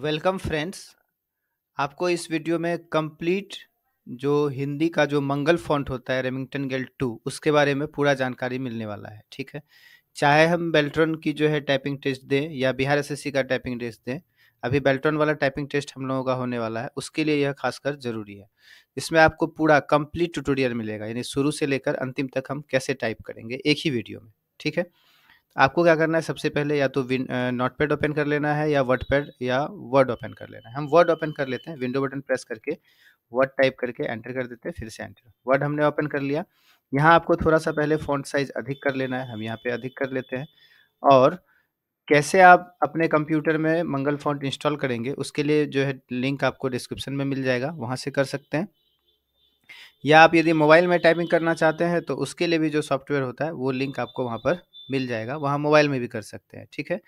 Welcome friends आपको इस video में कंप्लीट जो हिंदी का जो मंगल फॉन्ट होता है रेमिंगटन गेल टू उसके बारे में पूरा जानकारी मिलने वाला है ठीक है चाहे हम बेल्ट्रॉन की जो है टाइपिंग टेस्ट दें या बिहार एस का टाइपिंग टेस्ट दें अभी बेल्ट्रॉन वाला टाइपिंग टेस्ट हम लोगों का होने वाला है उसके लिए यह खासकर जरूरी है इसमें आपको पूरा कंप्लीट ट्यूटोरियल मिलेगा यानी शुरू से लेकर अंतिम तक हम कैसे टाइप करेंगे एक ही वीडियो में ठीक है आपको क्या करना है सबसे पहले या तो नोट पैड ओपन कर लेना है या वर्ड पैड या वर्ड ओपन कर लेना है हम वर्ड ओपन कर लेते हैं विंडो बटन प्रेस करके वर्ड टाइप करके एंटर कर देते हैं फिर से एंटर वर्ड हमने ओपन कर लिया यहाँ आपको थोड़ा सा पहले फ़ॉन्ट साइज़ अधिक कर लेना है हम यहाँ पे अधिक कर लेते हैं और कैसे आप अपने कंप्यूटर में मंगल फॉन्ट इंस्टॉल करेंगे उसके लिए जो है लिंक आपको डिस्क्रिप्शन में मिल जाएगा वहाँ से कर सकते हैं या आप यदि मोबाइल में टाइपिंग करना चाहते हैं तो उसके लिए भी जो सॉफ्टवेयर होता है वो लिंक आपको वहाँ पर मिल जाएगा वहाँ मोबाइल में भी कर सकते हैं ठीक है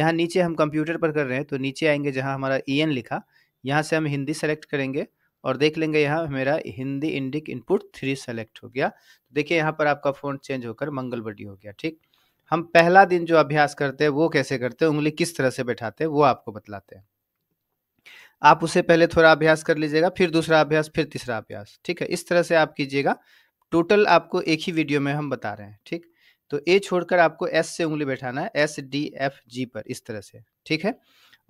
यहाँ नीचे हम कंप्यूटर पर कर रहे हैं तो नीचे आएंगे जहाँ हमारा ई e एन लिखा यहाँ से हम हिंदी सेलेक्ट करेंगे और देख लेंगे यहाँ मेरा Hindi Indic input three select हो गया तो देखिए यहाँ पर आपका फ़ोन चेंज होकर मंगलबडी हो गया ठीक हम पहला दिन जो अभ्यास करते हैं वो कैसे करते हैं उंगली किस तरह से बैठाते हैं वो आपको बतलाते हैं आप उसे पहले थोड़ा अभ्यास कर लीजिएगा फिर दूसरा अभ्यास फिर तीसरा अभ्यास ठीक है इस तरह से आप कीजिएगा टोटल आपको एक ही वीडियो में हम बता रहे हैं ठीक तो ए छोड़कर आपको एस से उंगली बैठाना है एस डी एफ जी पर इस तरह से ठीक है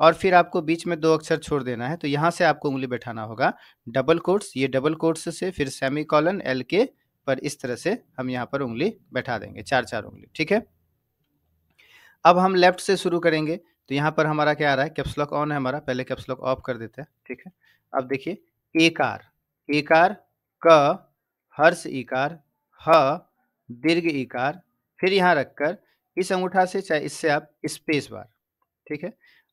और फिर आपको बीच में दो अक्षर छोड़ देना है तो यहाँ से आपको उंगली बैठाना होगा डबल कोट्स ये डबल कोट्स से फिर सेमी कॉलन एल के पर इस तरह से हम यहाँ पर उंगली बैठा देंगे चार चार उंगली ठीक है अब हम लेफ्ट से शुरू करेंगे तो यहाँ पर हमारा क्या आ रहा है कैप्सलॉक ऑन है हमारा पहले कैप्सलॉक ऑफ कर देते हैं ठीक है अब देखिए एकार एकार क हर्ष इकार ह दीर्घ इकार फिर यहाँ रखकर इस अंगूठा से चाहे इससे आप स्पेस बार ठीक है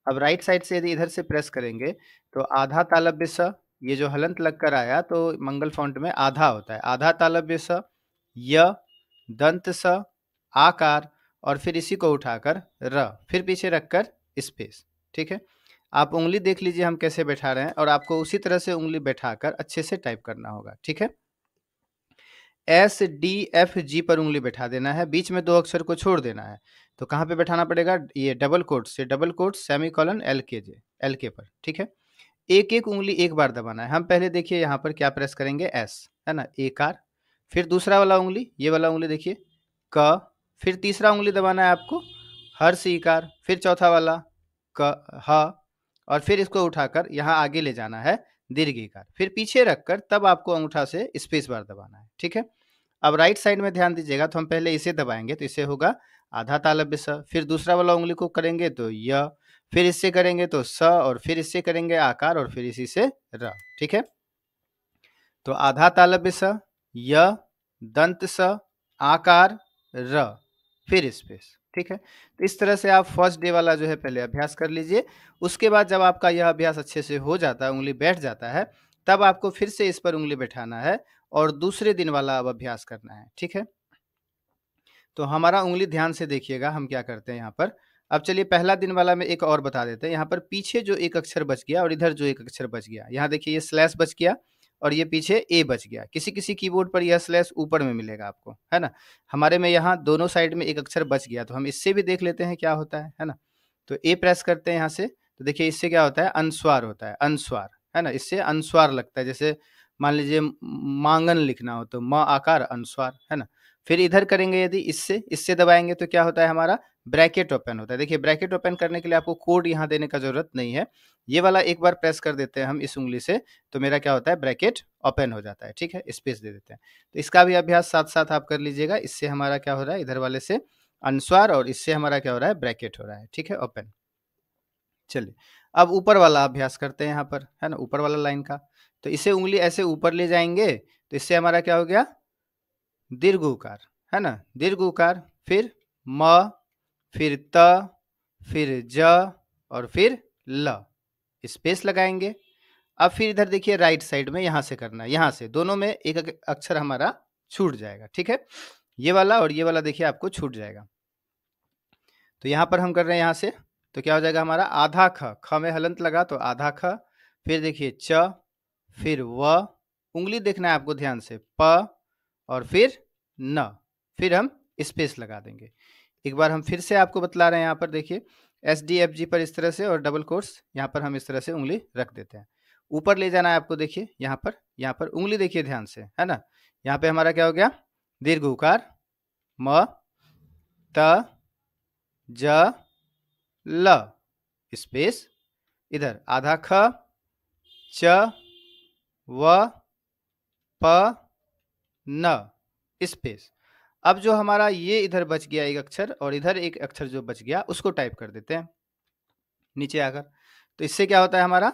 अब राइट साइड से यदि इधर से प्रेस करेंगे तो आधा तालब्य स ये जो हलंत लग कर आया तो मंगल फॉन्ट में आधा होता है आधा तालब्य स य दंत स आकार और फिर इसी को उठाकर र फिर पीछे रखकर स्पेस ठीक है आप उंगली देख लीजिए हम कैसे बैठा रहे हैं और आपको उसी तरह से उंगली बैठाकर अच्छे से टाइप करना होगा ठीक है एस डी एफ जी पर उंगली बैठा देना है बीच में दो अक्षर को छोड़ देना है तो कहाँ पे बैठाना पड़ेगा ये डबल कोट से double quote semicolon L K J L के पर ठीक है एक एक उंगली एक बार दबाना है हम पहले देखिए यहाँ पर क्या प्रेस करेंगे एस है ना ए कार फिर दूसरा वाला उंगली ये वाला उंगली देखिए क फिर तीसरा उंगली दबाना है आपको हर सी कार फिर चौथा वाला क ह और फिर इसको उठाकर यहाँ आगे ले जाना है दीर्घ कार फिर पीछे रखकर तब आपको अंगूठा से स्पेस बार दबाना है ठीक है अब राइट साइड में ध्यान दीजिएगा तो हम पहले इसे दबाएंगे तो इसे होगा आधा तालब्य स फिर दूसरा वाला उंगली को करेंगे तो य फिर इससे करेंगे तो स और फिर इससे करेंगे आकार और फिर इसी से र ठीक है तो आधा तालब्य स य दंत स आकार र फिर स्पेस ठीक है तो इस तरह से आप फर्स्ट डे वाला जो है पहले अभ्यास कर लीजिए उसके बाद जब आपका यह अभ्यास अच्छे से हो जाता है उंगली बैठ जाता है तब आपको फिर से इस पर उंगली बैठाना है और दूसरे दिन वाला अब अभ्यास करना है ठीक है तो हमारा उंगली ध्यान से देखिएगा हम क्या करते हैं यहाँ पर अब चलिए पहला दिन वाला में एक और बता देते हैं यहाँ पर पीछे जो एक अक्षर बच गया और इधर जो एक अक्षर बच गया यहाँ देखिए ये स्लैश बच गया और ये पीछे ए बच गया किसी किसी कीबोर्ड पर यह स्लैश ऊपर में मिलेगा आपको है ना हमारे में यहाँ दोनों साइड में एक अक्षर बच गया तो हम इससे भी देख लेते हैं क्या होता है है ना तो ए प्रेस करते हैं यहाँ से तो देखिए इससे क्या होता है अनस्वार होता है अनस्वार है ना इससे अनस्वार लगता है जैसे मान लीजिए मांगन लिखना हो तो म आकार अनुस्वार है ना फिर इधर करेंगे यदि इससे इससे दबाएंगे तो क्या होता है हमारा ब्रैकेट ओपन होता है देखिए ब्रैकेट ओपन करने के लिए आपको कोड यहाँ देने का जरूरत नहीं है ये वाला एक बार प्रेस कर देते हैं हम इस उंगली से तो मेरा क्या होता है ब्रैकेट ओपन हो जाता है ठीक है स्पेस दे देते हैं तो इसका भी अभ्यास साथ साथ आप कर लीजिएगा इससे हमारा क्या हो रहा है इधर वाले से अनुस्वार और इससे हमारा क्या हो रहा है ब्रैकेट हो रहा है ठीक है ओपन चलिए अब ऊपर वाला अभ्यास करते हैं यहाँ पर है ना ऊपर वाला लाइन का तो इसे उंगली ऐसे ऊपर ले जाएंगे तो इससे हमारा क्या हो गया दीर्घ उकार है ना दीर्घ उकार फिर म फिर त फिर ज और फिर ल स्पेस लगाएंगे अब फिर इधर देखिए राइट साइड में यहां से करना है यहाँ से दोनों में एक अक्षर हमारा छूट जाएगा ठीक है ये वाला और ये वाला देखिए आपको छूट जाएगा तो यहां पर हम कर रहे हैं यहाँ से तो क्या हो जाएगा हमारा आधा ख ख में हलंत लगा तो आधा ख फिर देखिए च फिर व उंगली देखना है आपको ध्यान से प और फिर न फिर हम स्पेस लगा देंगे एक बार हम फिर से आपको बतला रहे हैं यहाँ पर देखिए एस डी एफ जी पर इस तरह से और डबल कोर्स यहाँ पर हम इस तरह से उंगली रख देते हैं ऊपर ले जाना है आपको देखिए यहाँ पर यहाँ पर उंगली देखिए ध्यान से है ना यहाँ पे हमारा क्या हो गया दीर्घ उकार म त ज ल स्पेस इधर आधा ख च व प न स्पेस अब जो हमारा ये इधर बच गया एक अक्षर और इधर एक अक्षर जो बच गया उसको टाइप कर देते हैं नीचे आकर तो इससे क्या होता है हमारा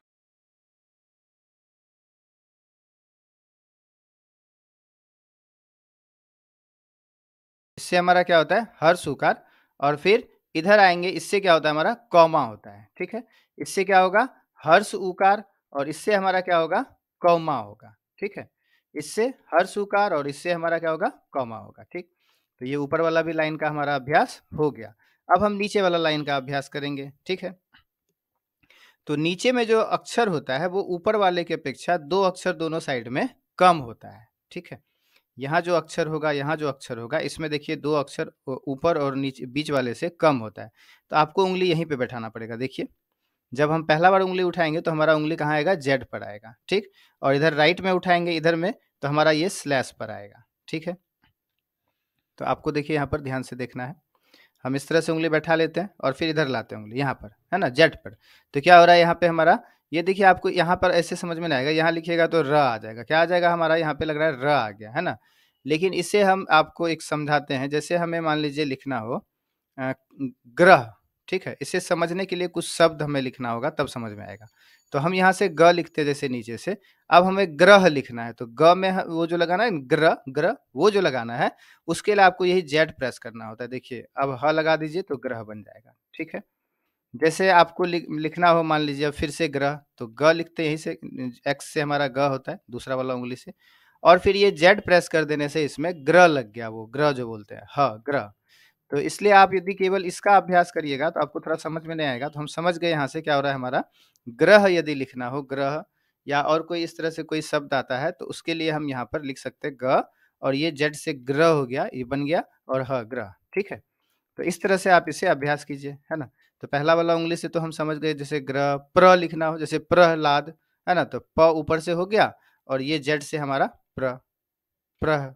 इससे हमारा क्या होता है हर सुकार और फिर इधर आएंगे इससे क्या होता है हमारा कॉमा होता है ठीक है इससे क्या होगा हर्ष उकार और इससे हमारा क्या होगा कौमा होगा ठीक है इससे हर सुकार और इससे हमारा क्या होगा कौमा होगा ठीक तो ये ऊपर वाला भी लाइन का हमारा अभ्यास हो गया अब हम नीचे वाला लाइन का अभ्यास करेंगे ठीक है तो नीचे में जो अक्षर होता है वो ऊपर वाले की अपेक्षा दो अक्षर दोनों साइड में कम होता है ठीक है यहाँ जो अक्षर होगा यहाँ जो अक्षर होगा इसमें देखिए दो अक्षर ऊपर और नीचे बीच वाले से कम होता है तो आपको उंगली यहीं पे बैठाना पड़ेगा देखिए जब हम पहला बार उंगली उठाएंगे तो हमारा उंगली कहाँ आएगा जेड पर आएगा ठीक और इधर राइट में उठाएंगे इधर में तो हमारा ये स्लैश पर आएगा ठीक है तो आपको देखिए यहाँ पर ध्यान से देखना है हम इस तरह से उंगली बैठा लेते हैं और फिर इधर लाते हैं उंगली यहाँ पर है ना जेड पर तो क्या हो रहा है यहाँ पे हमारा ये देखिए आपको यहाँ पर ऐसे समझ में नहीं आएगा यहाँ लिखिएगा तो र आ जाएगा क्या आ जाएगा हमारा यहाँ पे लग रहा है र आ गया है ना लेकिन इसे हम आपको एक समझाते हैं जैसे हमें मान लीजिए लिखना हो ग्रह ठीक है इसे समझने के लिए कुछ शब्द हमें लिखना होगा तब समझ में आएगा तो हम यहाँ से ग लिखते जैसे नीचे से अब हमें ग्रह लिखना है तो ग में वो जो लगाना है ग्रह ग्रह वो जो लगाना है उसके लिए आपको यही जेड प्रेस करना होता है देखिए अब ह लगा दीजिए तो ग्रह बन जाएगा ठीक है जैसे आपको लिखना हो मान लीजिए फिर से ग्रह तो ग लिखते यहीं से एक्स से हमारा ग होता है दूसरा वाला उंगली से और फिर ये जेड प्रेस कर देने से इसमें ग्रह लग गया वो ग्रह जो बोलते हैं ह ग्रह तो इसलिए आप यदि केवल इसका अभ्यास करिएगा तो आपको थोड़ा समझ में नहीं आएगा तो हम समझ गए यहाँ से क्या हो रहा है हमारा ग्रह यदि लिखना हो ग्रह या और कोई इस तरह से कोई शब्द आता है तो उसके लिए हम यहाँ पर लिख सकते ग और ये जेड से ग्रह हो गया ये बन गया और ह ग्रह ठीक है तो इस तरह से आप इसे अभ्यास कीजिए है ना तो पहला वाला उंगली से तो हम समझ गए जैसे ग्रह प्र लिखना हो जैसे प्रहलाद है ना तो प ऊपर से हो गया और ये जेड से हमारा प्र प्रह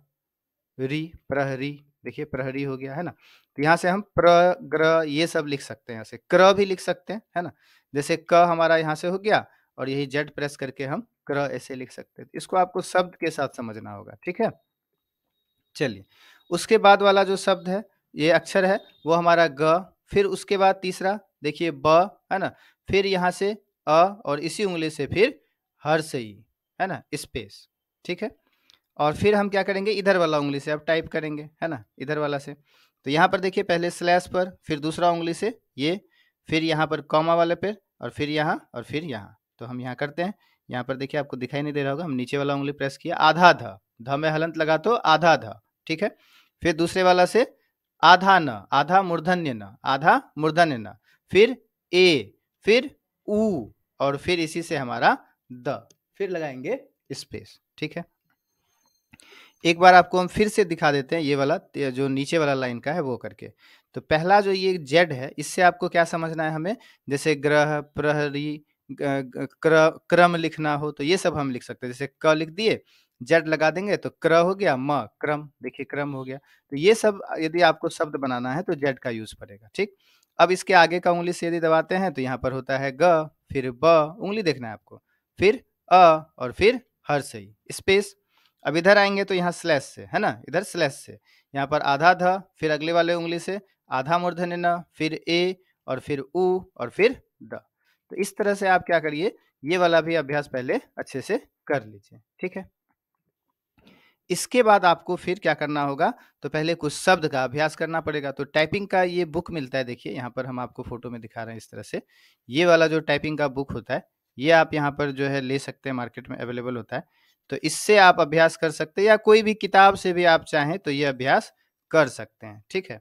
री प्रहरी देखिए प्रहरी हो गया है ना तो यहाँ से हम प्र ग्र ये सब लिख सकते हैं यहाँ से क्र भी लिख सकते हैं है ना जैसे क हमारा यहाँ से हो गया और यही जेड प्रेस करके हम क्र ऐसे लिख सकते हैं तो इसको आपको शब्द के साथ समझना होगा ठीक है चलिए उसके बाद वाला जो शब्द है ये अक्षर है वो हमारा ग फिर उसके बाद तीसरा देखिए ब है ना फिर यहाँ से अ और इसी उंगली से फिर हर से ही है ना स्पेस ठीक है और फिर हम क्या करेंगे इधर वाला उंगली से अब टाइप करेंगे है ना इधर वाला से तो यहाँ पर देखिए पहले स्लैश पर फिर दूसरा उंगली से ये फिर यहाँ पर कॉमा वाले पर और फिर यहाँ और फिर यहाँ तो हम यहाँ करते हैं यहाँ पर देखिए आपको दिखाई नहीं दे रहा होगा हम नीचे वाला उंगली प्रेस किया आधा ध ध में हलंत लगा तो आधा ध ठीक है फिर दूसरे वाला से आधा न आधा मूर्धन्य न आधा मूर्धन्य न फिर ए फिर ऊ और फिर इसी से हमारा द फिर लगाएंगे स्पेस ठीक है एक बार आपको हम फिर से दिखा देते हैं ये वाला जो नीचे वाला लाइन का है वो करके तो पहला जो ये जेड है इससे आपको क्या समझना है हमें जैसे ग्रह प्रहरी क्र, क्रम लिखना हो तो ये सब हम लिख सकते हैं जैसे क लिख दिए जेड लगा देंगे तो क्र हो गया म क्रम देखिए क्रम हो गया तो ये सब यदि आपको शब्द बनाना है तो जेड का यूज पड़ेगा ठीक अब इसके आगे का उंगली से यदि दबाते हैं तो यहाँ पर होता है ग फिर ब उंगली देखना है आपको फिर अ और फिर हर सही स्पेस अब इधर आएंगे तो यहाँ स्लैस से है ना इधर स्लैश से यहाँ पर आधा ध फिर अगले वाले उंगली से आधा मूर्धन न फिर ए और फिर उ और फिर द तो इस तरह से आप क्या करिए ये वाला भी अभ्यास पहले अच्छे से कर लीजिए ठीक है इसके बाद आपको फिर क्या करना होगा तो पहले कुछ शब्द का अभ्यास करना पड़ेगा तो टाइपिंग का ये बुक मिलता है देखिए यहाँ पर हम आपको फोटो में दिखा रहे हैं इस तरह से ये वाला जो टाइपिंग का बुक होता है ये आप यहाँ पर जो है ले सकते हैं मार्केट में अवेलेबल होता है तो इससे आप अभ्यास कर सकते हैं या कोई भी किताब से भी आप चाहें तो ये अभ्यास कर सकते हैं ठीक है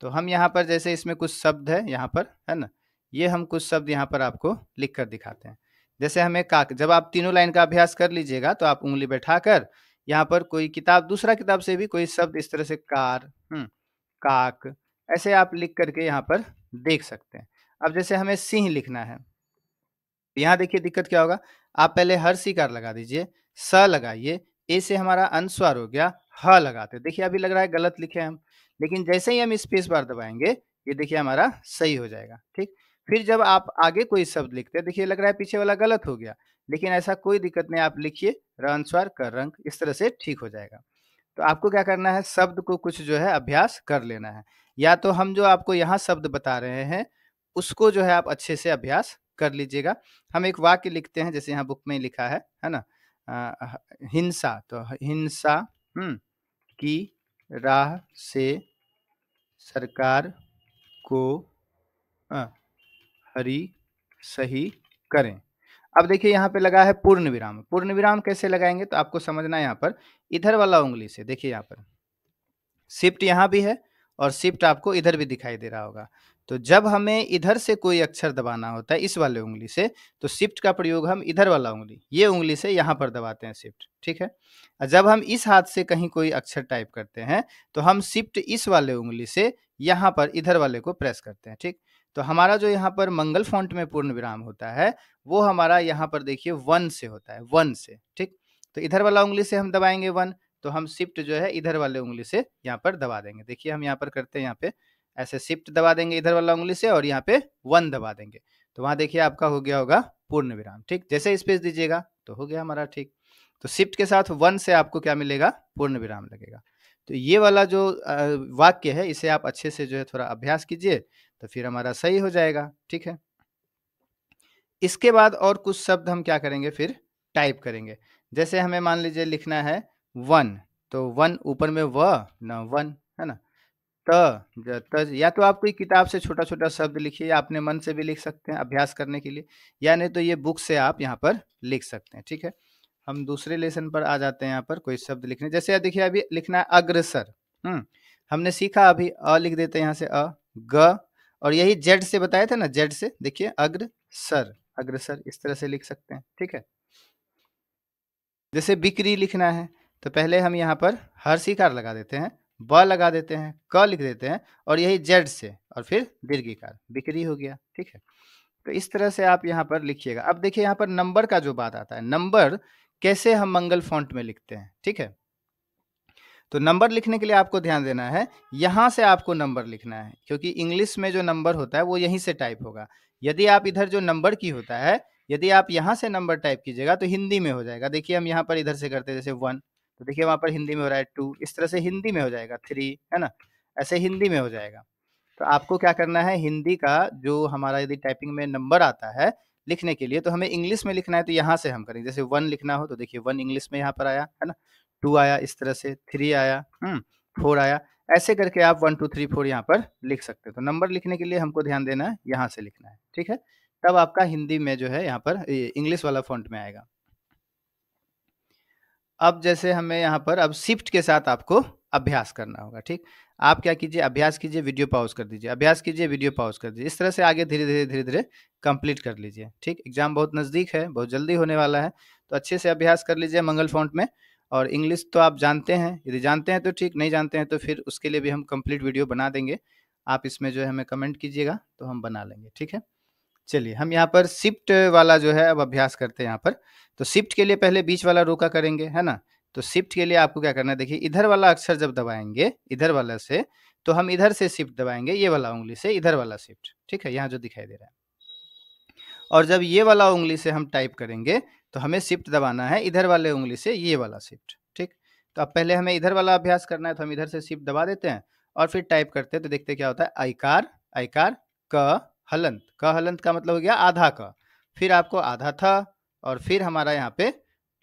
तो हम यहाँ पर जैसे इसमें कुछ शब्द है यहाँ पर है ना ये हम कुछ शब्द यहाँ पर आपको लिख कर दिखाते हैं जैसे हमें काक जब आप तीनों लाइन का अभ्यास कर लीजिएगा तो आप उंगली बैठा कर यहाँ पर कोई किताब दूसरा किताब से भी कोई शब्द इस तरह से कार हम्म, काक ऐसे आप लिख करके यहाँ पर देख सकते हैं अब जैसे हमें सिंह लिखना है यहाँ देखिए दिक्कत क्या होगा आप पहले हर सिकार लगा दीजिए स लगाइए ए से हमारा अनुस्वार हो गया ह लगाते देखिए अभी लग रहा है गलत लिखे हम लेकिन जैसे ही हम स्पेस बार दबाएंगे ये देखिए हमारा सही हो जाएगा ठीक फिर जब आप आगे कोई शब्द लिखते हैं देखिए लग रहा है पीछे वाला गलत हो गया लेकिन ऐसा कोई दिक्कत नहीं आप लिखिए रंस्वार कर रंग इस तरह से ठीक हो जाएगा तो आपको क्या करना है शब्द को कुछ जो है अभ्यास कर लेना है या तो हम जो आपको यहाँ शब्द बता रहे हैं उसको जो है आप अच्छे से अभ्यास कर लीजिएगा हम एक वाक्य लिखते हैं जैसे यहाँ बुक में लिखा है है ना हिंसा तो हिंसा की राह से सरकार को आ, हरी सही करें अब देखिए यहाँ पे लगा है पूर्ण विराम पूर्ण विराम कैसे लगाएंगे तो आपको समझना है यहाँ पर इधर वाला उंगली से देखिए यहाँ पर शिफ्ट यहाँ भी है और शिफ्ट आपको इधर भी दिखाई दे रहा होगा तो जब हमें इधर से कोई अक्षर दबाना होता है इस वाले उंगली से तो शिफ्ट का प्रयोग हम इधर वाला उंगली ये उंगली से यहाँ पर दबाते हैं शिफ्ट ठीक है और जब हम इस हाथ से कहीं कोई अक्षर टाइप करते हैं तो हम शिफ्ट इस वाले उंगली से यहाँ पर इधर वाले को प्रेस करते हैं ठीक तो हमारा जो यहाँ पर मंगल फॉन्ट में पूर्ण विराम होता है वो हमारा यहाँ पर देखिए वन से होता है वन से ठीक तो इधर वाला उंगली से हम दबाएंगे वन तो हम शिफ्ट जो है इधर वाले उंगली से यहाँ पर दबा देंगे देखिए हम यहाँ पर करते हैं यहाँ पे ऐसे शिफ्ट दबा देंगे इधर वाला उंगली से और यहाँ पे वन दबा देंगे तो वहां देखिए आपका हो गया होगा पूर्ण विराम ठीक जैसे स्पेस दीजिएगा तो हो गया हमारा ठीक तो शिफ्ट के साथ वन से आपको क्या मिलेगा पूर्ण विराम लगेगा तो ये वाला जो वाक्य है इसे आप अच्छे से जो है थोड़ा अभ्यास कीजिए तो फिर हमारा सही हो जाएगा ठीक है इसके बाद और कुछ शब्द हम क्या करेंगे फिर टाइप करेंगे जैसे हमें मान लीजिए लिखना है वन तो वन ऊपर में व न वन है ना या तो आप कोई किताब से छोटा छोटा शब्द लिखिए या अपने मन से भी लिख सकते हैं अभ्यास करने के लिए या नहीं तो ये बुक से आप यहाँ पर लिख सकते हैं ठीक है हम दूसरे लेसन पर आ जाते हैं यहाँ पर कोई शब्द लिखने जैसे यहाँ देखिए अभी लिखना है अग्रसर हम्म हमने सीखा अभी अ लिख देते हैं यहाँ से अ ग और यही जेड से बताया था ना जेड से देखिए अग्र सर अग्रसर इस तरह से लिख सकते हैं ठीक है जैसे बिक्री लिखना है तो पहले हम यहाँ पर हर सिकार लगा देते हैं ब लगा देते हैं क लिख देते हैं और यही जेड से और फिर दीर्घिकार बिक्री हो गया ठीक है तो इस तरह से आप यहाँ पर लिखिएगा अब देखिए यहाँ पर नंबर का जो बात आता है नंबर कैसे हम मंगल फॉन्ट में लिखते हैं ठीक है तो नंबर लिखने के लिए आपको ध्यान देना है यहाँ से आपको नंबर लिखना है क्योंकि इंग्लिश में जो नंबर होता है वो यहीं से टाइप होगा यदि आप इधर जो नंबर की होता है यदि आप यहाँ से नंबर टाइप कीजिएगा तो हिंदी में हो जाएगा देखिए हम यहाँ पर इधर से करते जैसे वन तो देखिए वहां पर हिंदी में हो रहा है टू इस तरह से हिंदी में हो जाएगा थ्री है ना ऐसे हिंदी में हो जाएगा तो आपको क्या करना है हिंदी का जो हमारा यदि टाइपिंग में नंबर आता है लिखने के लिए तो हमें इंग्लिश में लिखना है तो यहाँ से हम करेंगे जैसे वन लिखना हो तो देखिए वन इंग्लिश में यहाँ पर आया है ना टू आया इस तरह से थ्री आया हम्म, फोर आया ऐसे करके आप वन टू थ्री फोर यहाँ पर लिख सकते हो तो नंबर लिखने के लिए हमको ध्यान देना है यहाँ से लिखना है ठीक है तब आपका हिंदी में जो है यहाँ पर इंग्लिश वाला फॉन्ट में आएगा अब जैसे हमें यहाँ पर अब शिफ्ट के साथ आपको अभ्यास करना होगा ठीक आप क्या कीजिए अभ्यास कीजिए वीडियो पॉज कर दीजिए अभ्यास कीजिए वीडियो पॉज कर दीजिए इस तरह से आगे धीरे धीरे धीरे धीरे कंप्लीट कर लीजिए ठीक एग्जाम बहुत नज़दीक है बहुत जल्दी होने वाला है तो अच्छे से अभ्यास कर लीजिए मंगल फॉन्ट में और इंग्लिश तो आप जानते हैं यदि जानते हैं तो ठीक नहीं जानते हैं तो फिर उसके लिए भी हम कंप्लीट वीडियो बना देंगे आप इसमें जो है हमें कमेंट कीजिएगा तो हम बना लेंगे ठीक है चलिए हम यहाँ पर शिफ्ट वाला जो है अब अभ्यास करते हैं यहाँ पर तो शिफ्ट के लिए पहले बीच वाला रोका करेंगे है ना तो शिफ्ट के लिए आपको क्या करना है देखिए इधर वाला अक्षर जब दबाएंगे इधर वाला से तो हम इधर से शिफ्ट दबाएंगे ये वाला उंगली से इधर वाला शिफ्ट ठीक है यहाँ जो दिखाई दे रहा है और जब ये वाला उंगली से हम टाइप करेंगे तो हमें शिफ्ट दबाना है इधर वाले उंगली से ये वाला शिफ्ट ठीक तो अब पहले हमें इधर वाला अभ्यास करना है तो हम इधर से शिफ्ट दबा देते हैं और फिर टाइप करते हैं तो देखते क्या होता है आईकार आईकार क हलंत क हलंत का मतलब हो गया आधा क फिर आपको आधा था और फिर हमारा यहाँ पे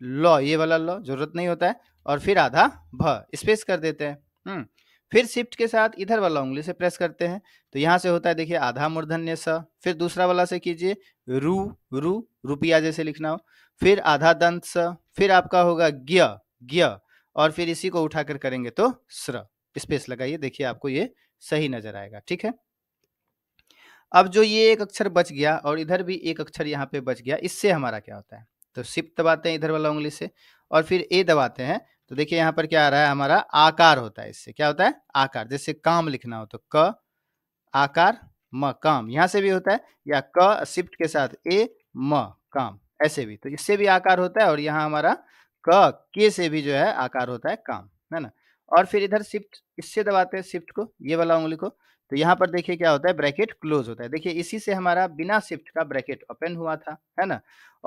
लॉ ये वाला लॉ जरूरत नहीं होता है और फिर आधा भ स्पेस कर देते हैं हम्म, फिर शिफ्ट के साथ इधर वाला उंगली से प्रेस करते हैं तो यहाँ से होता है देखिए आधा मूर्धन्य स फिर दूसरा वाला से कीजिए रू रू रुपया जैसे लिखना हो फिर आधा दंत स फिर आपका होगा ग्य ग्य और फिर इसी को उठाकर करेंगे तो स्र स्पेस लगाइए देखिए आपको ये सही नजर आएगा ठीक है अब जो ये एक अक्षर बच गया और इधर भी एक अक्षर यहाँ पे बच गया इससे हमारा क्या होता है तो शिफ्ट दबाते हैं इधर वाला उंगली से और फिर ए दबाते हैं तो देखिए यहाँ पर क्या आ रहा है हमारा आकार होता है इससे क्या होता है आकार जैसे काम लिखना हो तो क आकार म काम यहाँ से भी होता है या क शिफ्ट के साथ ए म काम ऐसे भी तो इससे भी आकार होता है और यहाँ हमारा क के से भी जो है आकार होता है काम है ना और फिर इधर शिफ्ट इससे दबाते हैं शिफ्ट को ये वाला उंगली को तो यहाँ पर देखिए क्या होता है ब्रैकेट क्लोज होता है देखिए इसी से हमारा बिना शिफ्ट का ब्रैकेट ओपन हुआ था है ना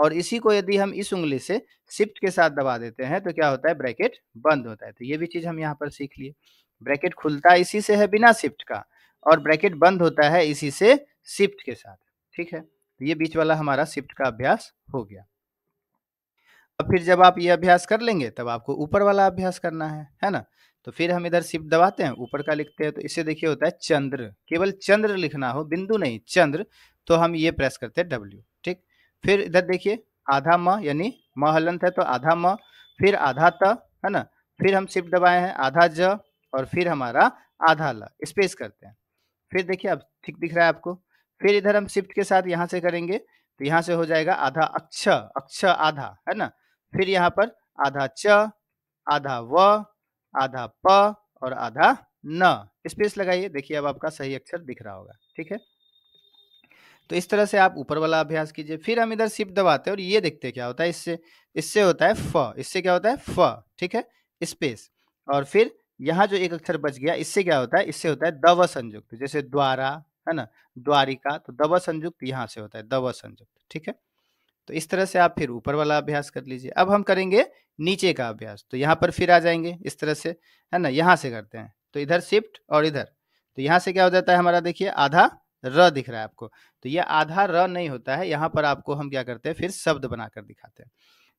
और इसी को यदि हम इस उंगली से शिफ्ट के साथ दबा देते हैं तो क्या होता है ब्रैकेट बंद होता है तो ये भी चीज़ हम यहाँ पर सीख लिए ब्रैकेट खुलता इसी से है बिना शिफ्ट का और ब्रैकेट बंद होता है इसी से शिफ्ट के साथ ठीक है तो ये बीच वाला हमारा शिफ्ट का अभ्यास हो गया अब फिर जब आप ये अभ्यास कर लेंगे तब आपको ऊपर वाला अभ्यास करना है है ना तो फिर हम इधर शिफ्ट दबाते हैं ऊपर का लिखते हैं तो इससे देखिए होता है चंद्र केवल चंद्र लिखना हो बिंदु नहीं चंद्र तो हम ये प्रेस करते हैं डब्ल्यू ठीक फिर इधर देखिए आधा म यानी म हलंत है तो आधा म फिर आधा त है ना फिर हम शिफ्ट दबाए हैं आधा ज और फिर हमारा आधा ल स्पेस करते हैं फिर देखिए अब ठीक दिख रहा है आपको फिर इधर हम शिफ्ट के साथ यहाँ से करेंगे तो यहाँ से हो जाएगा आधा अक्ष अक्ष आधा है ना फिर यहाँ पर आधा च आधा व आधा प और आधा न स्पेस लगाइए देखिए अब आपका सही अक्षर दिख रहा होगा ठीक है तो इस तरह से आप ऊपर वाला अभ्यास कीजिए फिर हम इधर सिप दबाते हैं और ये देखते हैं क्या होता है इससे इससे होता है फ इससे क्या होता है फ ठीक है स्पेस और फिर यहाँ जो एक अक्षर बच गया इससे क्या होता है इससे होता है दव संयुक्त जैसे द्वारा है ना द्वारिका तो दव संयुक्त यहाँ से होता है दव संयुक्त ठीक है तो इस तरह से आप फिर ऊपर वाला अभ्यास कर लीजिए अब हम करेंगे नीचे का अभ्यास तो यहाँ पर फिर आ जाएंगे इस तरह से है ना यहाँ से करते हैं तो इधर शिफ्ट और इधर तो यहाँ से क्या हो जाता है हमारा देखिए आधा र दिख रहा है आपको तो यह आधा र नहीं होता है यहाँ पर आपको हम क्या करते हैं फिर शब्द बनाकर दिखाते हैं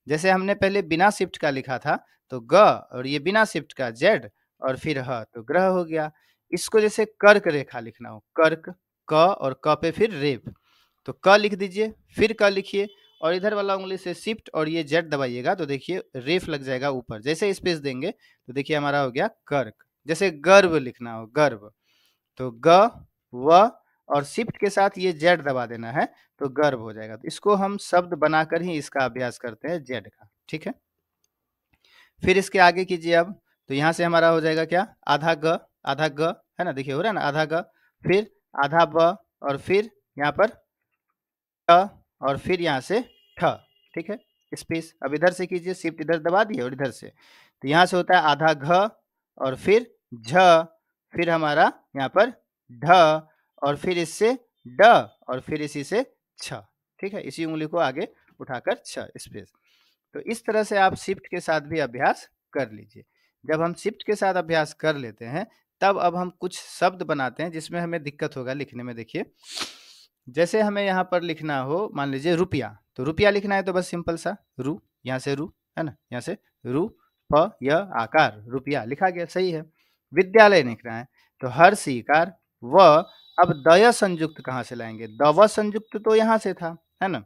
जैसे हमने पहले बिना शिफ्ट का लिखा था तो ग और ये बिना शिफ्ट का जेड और फिर ह तो ग्रह हो गया इसको जैसे कर्क रेखा लिखना हो कर्क क और क पे फिर रेप तो क लिख दीजिए फिर क लिखिए और इधर वाला उंगली से शिफ्ट और ये जेड दबाइएगा तो देखिए रेफ लग जाएगा ऊपर जैसे स्पेस देंगे तो देखिए हमारा हो गया कर्क जैसे गर्व लिखना हो गर्व तो ग व और शिफ्ट के साथ ये जेड दबा देना है तो गर्व हो जाएगा तो इसको हम शब्द बनाकर ही इसका अभ्यास करते हैं जेड का ठीक है फिर इसके आगे कीजिए अब तो यहाँ से हमारा हो जाएगा क्या आधा ग आधा ग है ना देखिए हो रहा है ना आधा ग फिर आधा ब और फिर यहाँ पर और फिर यहाँ से ठ ठीक है स्पेस अब इधर से कीजिए शिफ्ट इधर दबा दिए और इधर से तो यहाँ से होता है आधा घ और फिर झ फिर हमारा यहाँ पर ढ और फिर इससे ड और फिर इसी से छ ठीक है इसी उंगली को आगे उठाकर छ स्पेस तो इस तरह से आप शिफ्ट के साथ भी अभ्यास कर लीजिए जब हम शिफ्ट के साथ अभ्यास कर लेते हैं तब अब हम कुछ शब्द बनाते हैं जिसमें हमें दिक्कत होगा लिखने में देखिए जैसे हमें यहाँ पर लिखना हो मान लीजिए रुपया तो रुपया लिखना है तो बस सिंपल सा रू यहाँ से रू है ना यहाँ से रू प य आकार रुपया लिखा गया सही है विद्यालय लिखना है तो हर सीकार व अब दय संयुक्त कहाँ से लाएंगे व संयुक्त तो यहाँ से था है ना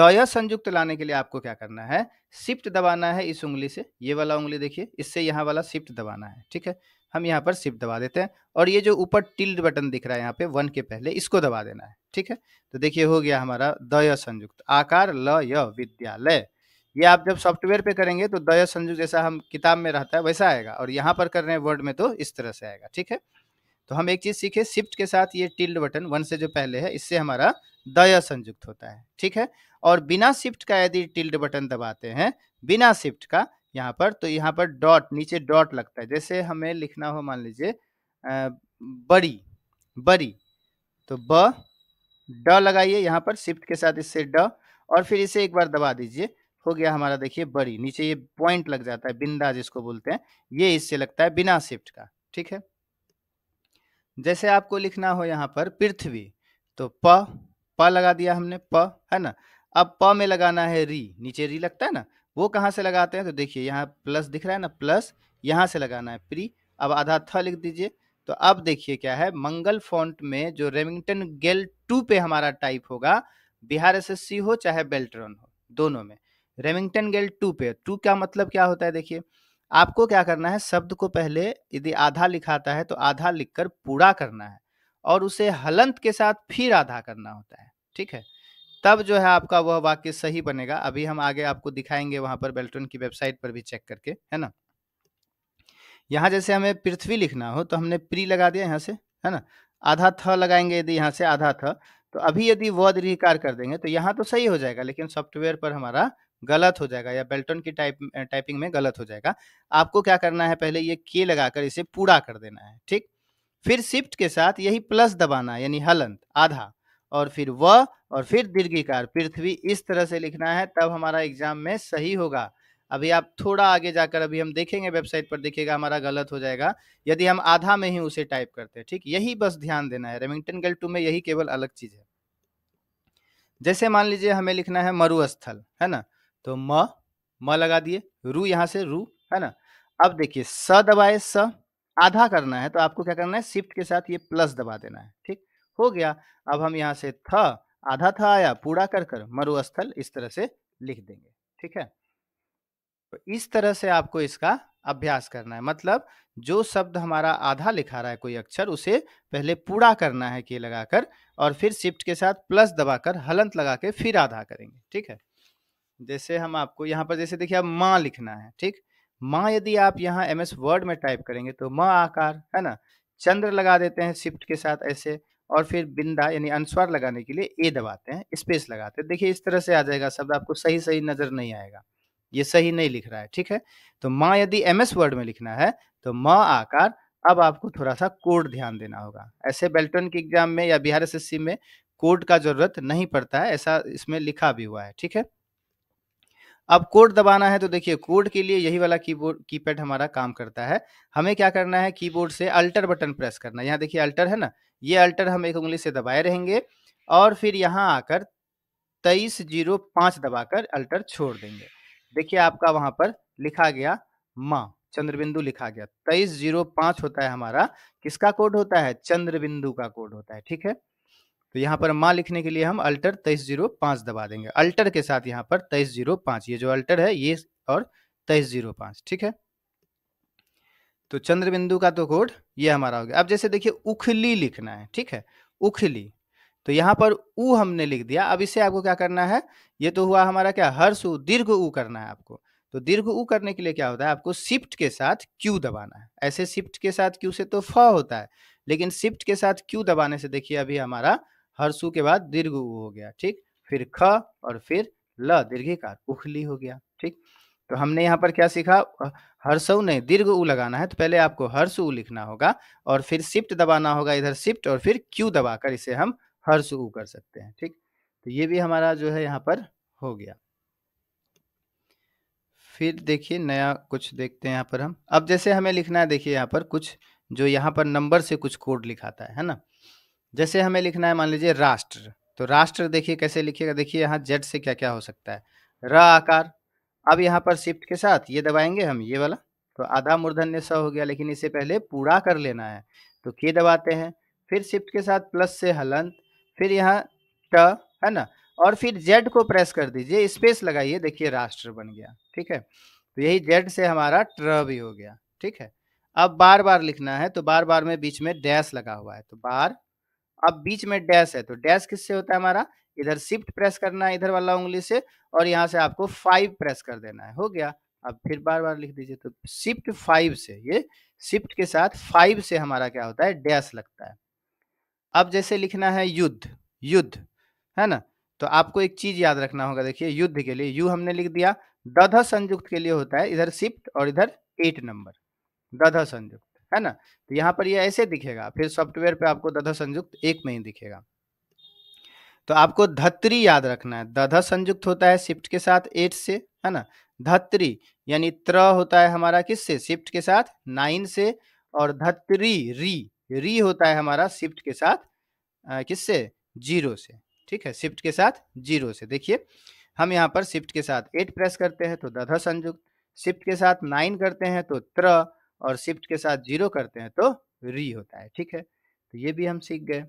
दय संयुक्त लाने के लिए आपको क्या करना है शिफ्ट दबाना है इस उंगली से ये वाला उंगली देखिए इससे यहाँ वाला शिफ्ट दबाना है ठीक है हम यहाँ पर शिफ्ट दबा देते हैं और ये जो ऊपर टिल्ड बटन दिख रहा है यहाँ पे वन के पहले इसको दबा देना है ठीक है तो देखिए हो गया हमारा दय संयुक्त आकार ल य विद्यालय ये आप जब सॉफ्टवेयर पे करेंगे तो दय संयुक्त जैसा हम किताब में रहता है वैसा आएगा और यहाँ पर कर रहे हैं वर्ड में तो इस तरह से आएगा ठीक है तो हम एक चीज सीखे शिफ्ट के साथ ये टिल्ड बटन वन से जो पहले है इससे हमारा दया संयुक्त होता है ठीक है और बिना शिफ्ट का यदि टिल्ड बटन दबाते हैं बिना शिफ्ट का यहाँ पर तो यहाँ पर डॉट नीचे डॉट लगता है जैसे हमें लिखना हो मान लीजिए बड़ी बड़ी तो ब ड लगाइए यहाँ पर शिफ्ट के साथ इससे ड और फिर इसे एक बार दबा दीजिए हो गया हमारा देखिए बड़ी नीचे ये पॉइंट लग जाता है बिंदा जिसको बोलते हैं ये इससे लगता है बिना शिफ्ट का ठीक है जैसे आपको लिखना हो यहाँ पर पृथ्वी तो प प लगा दिया हमने प है ना अब प में लगाना है री नीचे री लगता है ना वो कहाँ से लगाते हैं तो देखिए यहाँ प्लस दिख रहा है ना प्लस यहाँ से लगाना है प्री अब आधा थ लिख दीजिए तो अब देखिए क्या है मंगल फॉन्ट में जो रेमिंगटन गेल टू पे हमारा टाइप होगा बिहार एसएससी हो चाहे बेल्ट्रॉन हो दोनों में रेमिंगटन गेल टू पे टू का मतलब क्या होता है देखिए आपको क्या करना है शब्द को पहले यदि आधा लिखाता है तो आधा लिखकर पूरा करना है और उसे हलंत के साथ फिर आधा करना होता है ठीक है तब जो है आपका वह वाक्य सही बनेगा अभी हम आगे आपको दिखाएंगे वहां पर बेल्टन की वेबसाइट पर भी चेक करके है ना यहाँ जैसे हमें पृथ्वी लिखना हो तो हमने प्री लगा दिया यहाँ से है ना आधा थ लगाएंगे यदि यहाँ से आधा थ तो अभी यदि वह दीर्घकार कर देंगे तो यहाँ तो सही हो जाएगा लेकिन सॉफ्टवेयर पर हमारा गलत हो जाएगा या बेल्टन की टाइप टाइपिंग में गलत हो जाएगा आपको क्या करना है पहले ये के लगाकर इसे पूरा कर देना है ठीक फिर शिफ्ट के साथ यही प्लस दबाना यानी हलंत आधा और फिर व और फिर दीर्घिकार पृथ्वी इस तरह से लिखना है तब हमारा एग्जाम में सही होगा अभी आप थोड़ा आगे जाकर अभी हम देखेंगे वेबसाइट पर देखिएगा हमारा गलत हो जाएगा यदि हम आधा में ही उसे टाइप करते हैं ठीक यही बस ध्यान देना है रेमिंगटन गल टू में यही केवल अलग चीज है जैसे मान लीजिए हमें लिखना है मरुस्थल है ना तो म म लगा दिए रू यहाँ से रू है ना अब देखिए स दबाए स आधा करना है तो आपको क्या करना है शिफ्ट के साथ ये प्लस दबा देना है ठीक हो गया अब हम यहाँ से थ आधा था आया पूरा कर कर मरुस्थल इस तरह से लिख देंगे ठीक है तो इस तरह से आपको इसका अभ्यास करना है मतलब जो शब्द हमारा आधा लिखा रहा है कोई अक्षर उसे पहले पूरा करना है के लगाकर और फिर शिफ्ट के साथ प्लस दबाकर हलंत लगा के फिर आधा करेंगे ठीक है जैसे हम आपको यहाँ पर जैसे देखिए आप माँ लिखना है ठीक माँ यदि आप यहाँ एम एस वर्ड में टाइप करेंगे तो माँ आकार है ना चंद्र लगा देते हैं शिफ्ट के साथ ऐसे और फिर बिंदा यानी अनुस्वार लगाने के लिए ए दबाते हैं स्पेस लगाते हैं देखिए इस तरह से आ जाएगा शब्द आपको सही सही नजर नहीं आएगा ये सही नहीं लिख रहा है ठीक है तो माँ यदि एम एस वर्ड में लिखना है तो म आकार अब आपको थोड़ा सा कोड ध्यान देना होगा ऐसे बेल्टन के एग्जाम में या बिहार एस में कोड का जरूरत नहीं पड़ता है ऐसा इसमें लिखा भी हुआ है ठीक है अब कोड दबाना है तो देखिए कोड के लिए यही वाला कीबोर्ड कीपैड हमारा काम करता है हमें क्या करना है कीबोर्ड से अल्टर बटन प्रेस करना यहाँ देखिए अल्टर है ना ये अल्टर हम एक उंगली से दबाए रहेंगे और फिर यहाँ आकर तेईस जीरो पाँच दबाकर अल्टर छोड़ देंगे देखिए आपका वहाँ पर लिखा गया माँ चंद्रबिंदु लिखा गया तेईस जीरो पाँच होता है हमारा किसका कोड होता है चंद्रबिंदु का कोड होता है ठीक है तो यहाँ पर माँ लिखने के लिए हम अल्टर तेईस जीरो पाँच दबा देंगे अल्टर के साथ यहाँ पर तेईस जीरो पाँच ये जो अल्टर है ये और तेईस जीरो पाँच ठीक है तो चंद्र बिंदु का तो कोड ये हमारा हो गया अब जैसे देखिए उखली लिखना है ठीक है उखली तो यहाँ पर ऊ हमने लिख दिया अब इसे आपको क्या करना है ये तो हुआ हमारा क्या हर्ष ऊ दीर्घ ऊ करना है आपको तो दीर्घ ऊ करने के लिए क्या होता है आपको शिफ्ट के साथ क्यू दबाना है ऐसे शिफ्ट के साथ क्यू से तो फ होता है लेकिन शिफ्ट के साथ क्यू दबाने से देखिए अभी हमारा उ के बाद दीर्घ ऊ हो गया ठीक फिर ख और फिर ल दीर्घिकार उखली हो गया ठीक तो हमने यहाँ पर क्या सीखा हर्षव नहीं दीर्घ ऊ लगाना है तो पहले आपको हर्ष ऊ लिखना होगा और फिर शिफ्ट दबाना होगा इधर शिफ्ट और फिर क्यू दबाकर इसे हम हर्ष ऊ कर सकते हैं ठीक तो ये भी हमारा जो है यहाँ पर हो गया फिर देखिए नया कुछ देखते हैं यहाँ पर हम अब जैसे हमें लिखना है देखिए यहाँ पर कुछ जो यहाँ पर नंबर से कुछ कोड लिखाता है है ना जैसे हमें लिखना है मान लीजिए राष्ट्र तो राष्ट्र देखिए कैसे लिखिएगा देखिए यहाँ जेड से क्या क्या हो सकता है र आकार अब यहाँ पर शिफ्ट के साथ ये दबाएंगे हम ये वाला तो आधा मूर्धन्य स हो गया लेकिन इसे पहले पूरा कर लेना है तो के दबाते हैं फिर शिफ्ट के साथ प्लस से हलंत फिर यहाँ ट है ना और फिर जेड को प्रेस कर दीजिए स्पेस लगाइए देखिए राष्ट्र बन गया ठीक है तो यही जेड से हमारा ट्र भी हो गया ठीक है अब बार बार लिखना है तो बार बार में बीच में डैश लगा हुआ है तो बार अब बीच में डैश है तो डैश किससे होता है हमारा इधर शिफ्ट प्रेस करना है इधर वाला उंगली से और यहाँ से आपको फाइव प्रेस कर देना है हो गया अब फिर बार बार लिख दीजिए तो शिफ्ट फाइव से ये शिफ्ट के साथ फाइव से हमारा क्या होता है डैश लगता है अब जैसे लिखना है युद्ध युद्ध है ना तो आपको एक चीज याद रखना होगा देखिए युद्ध के लिए यू हमने लिख दिया दध संयुक्त के लिए होता है इधर शिफ्ट और इधर एट नंबर दध संयुक्त है ना तो यहाँ पर ये ऐसे दिखेगा फिर सॉफ्टवेयर पे आपको दध संयुक्त एक में ही दिखेगा तो आपको धत्री याद रखना है दधा संयुक्त होता है शिफ्ट के साथ एट से है ना धत्री यानी त्र होता है हमारा किससे शिफ्ट के साथ नाइन से और धत्री री री होता है हमारा शिफ्ट के साथ किस किससे जीरो से ठीक है शिफ्ट के साथ जीरो से देखिए हम यहाँ पर शिफ्ट के साथ एट प्रेस करते हैं तो दधा संयुक्त शिफ्ट के साथ नाइन करते हैं तो त्र और शिफ्ट के साथ जीरो करते हैं तो री होता है ठीक है तो ये भी हम सीख गए